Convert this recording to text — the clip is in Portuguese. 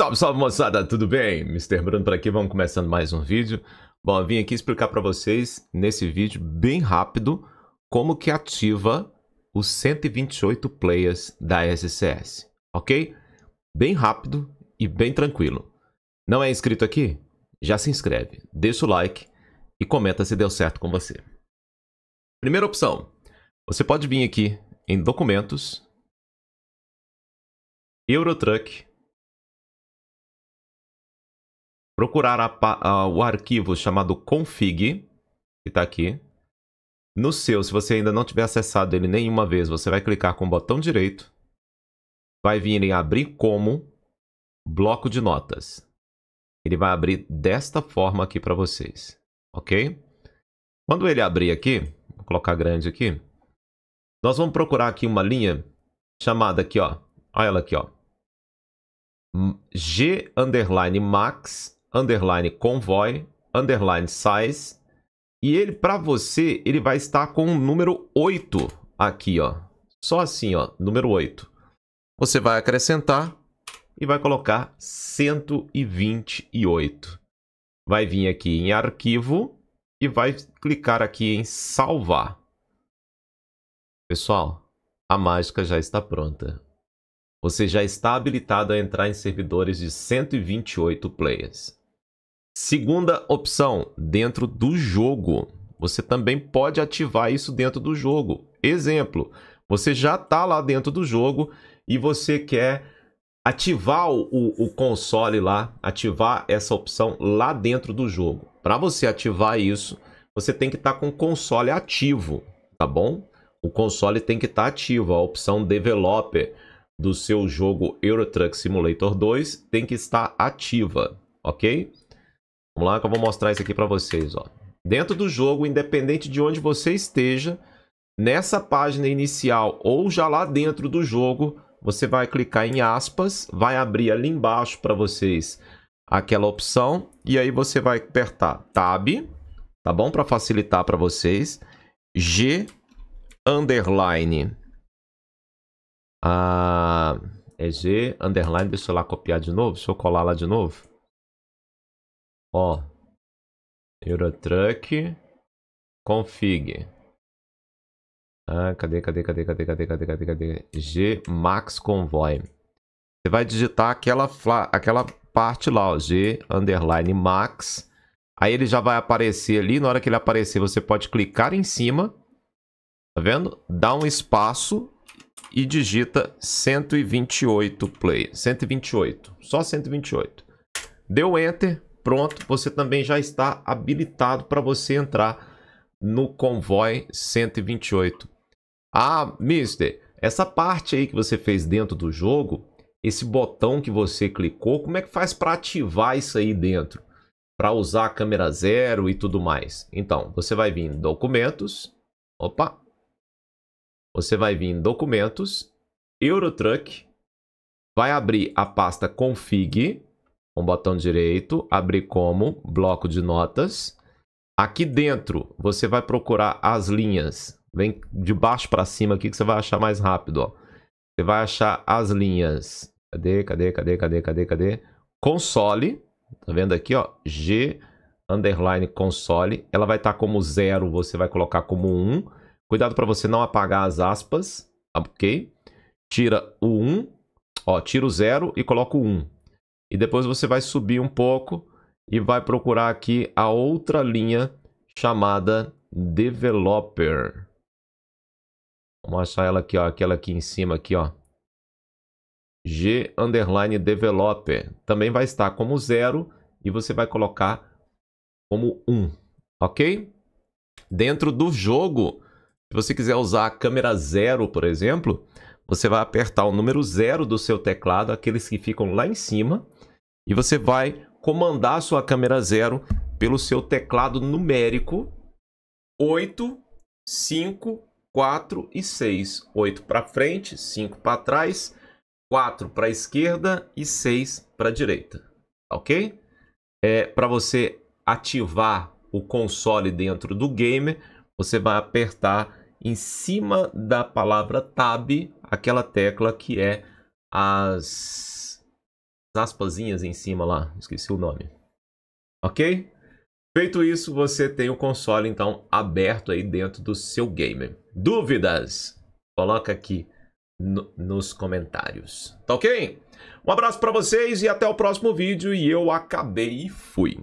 Salve, salve moçada, tudo bem? Mr. Bruno por aqui, vamos começando mais um vídeo. Bom, eu vim aqui explicar para vocês, nesse vídeo bem rápido, como que ativa os 128 players da SCS, ok? Bem rápido e bem tranquilo. Não é inscrito aqui? Já se inscreve, deixa o like e comenta se deu certo com você. Primeira opção, você pode vir aqui em Documentos, Eurotruck, procurar a, a, o arquivo chamado config, que está aqui. No seu, se você ainda não tiver acessado ele nenhuma vez, você vai clicar com o botão direito. Vai vir em abrir como bloco de notas. Ele vai abrir desta forma aqui para vocês, ok? Quando ele abrir aqui, vou colocar grande aqui, nós vamos procurar aqui uma linha chamada aqui, ó. Olha ela aqui, ó. G underline max underline convoy, underline size. E ele, para você, ele vai estar com o número 8 aqui, ó. Só assim, ó, número 8. Você vai acrescentar e vai colocar 128. Vai vir aqui em arquivo e vai clicar aqui em salvar. Pessoal, a mágica já está pronta. Você já está habilitado a entrar em servidores de 128 players. Segunda opção, dentro do jogo. Você também pode ativar isso dentro do jogo. Exemplo, você já está lá dentro do jogo e você quer ativar o, o, console lá, ativar essa opção lá dentro do jogo. Para você ativar isso, você tem que estar tá com o console ativo, tá bom? O console tem que estar tá ativo, a opção Developer do seu jogo Euro Truck Simulator 2 tem que estar ativa, ok? Vamos lá que eu vou mostrar isso aqui para vocês, ó. Dentro do jogo, independente de onde você esteja, nessa página inicial ou já lá dentro do jogo, você vai clicar em aspas, vai abrir ali embaixo para vocês aquela opção e aí você vai apertar Tab, tá bom? Para facilitar para vocês, G underline. Ah, é G underline, deixa eu lá copiar de novo, deixa eu colar lá de novo. Ó, Eurotruck config. Ah, cadê, cadê, cadê, cadê, cadê, cadê, cadê, cadê? G Max Convoy. Você vai digitar aquela, aquela parte lá, ó, G underline Max. Aí ele já vai aparecer ali. Na hora que ele aparecer, você pode clicar em cima. Tá vendo? Dá um espaço e digita 128 play. 128. Só 128. Deu enter pronto, você também já está habilitado para você entrar no convoy 128. Ah, mister, essa parte aí que você fez dentro do jogo, esse botão que você clicou, como é que faz para ativar isso aí dentro? Para usar a câmera zero e tudo mais. Então, você vai vir em documentos. Opa! Você vai vir em documentos, Eurotruck, vai abrir a pasta config, com o botão direito, abrir como, bloco de notas. Aqui dentro, você vai procurar as linhas. Vem de baixo para cima aqui que você vai achar mais rápido, ó. Você vai achar as linhas. Cadê, cadê, cadê, cadê, cadê, cadê? Console, tá vendo aqui, ó, G underline console. Ela vai estar tá como zero, você vai colocar como 1. Um. Cuidado para você não apagar as aspas, tá ok? Tira o 1, um, ó, tira o zero e coloca o 1. Um. E depois você vai subir um pouco e vai procurar aqui a outra linha chamada Developer. Vamos achar ela aqui, ó, aquela aqui em cima aqui, ó. G underline developer. Também vai estar como zero e você vai colocar como 1, um, ok? Dentro do jogo, se você quiser usar a câmera zero, por exemplo, você vai apertar o número zero do seu teclado, aqueles que ficam lá em cima, e você vai comandar a sua câmera zero pelo seu teclado numérico 8, 5, 4 e 6. 8 para frente, 5 para trás, 4 para a esquerda e 6 para a direita. Ok? É, para você ativar o console dentro do game, você vai apertar em cima da palavra tab aquela tecla que é as aspazinhas em cima lá, esqueci o nome. Ok? Feito isso, você tem o console então aberto aí dentro do seu gamer Dúvidas? Coloca aqui no, nos comentários. Tá ok? Um abraço para vocês e até o próximo vídeo. E eu acabei e fui.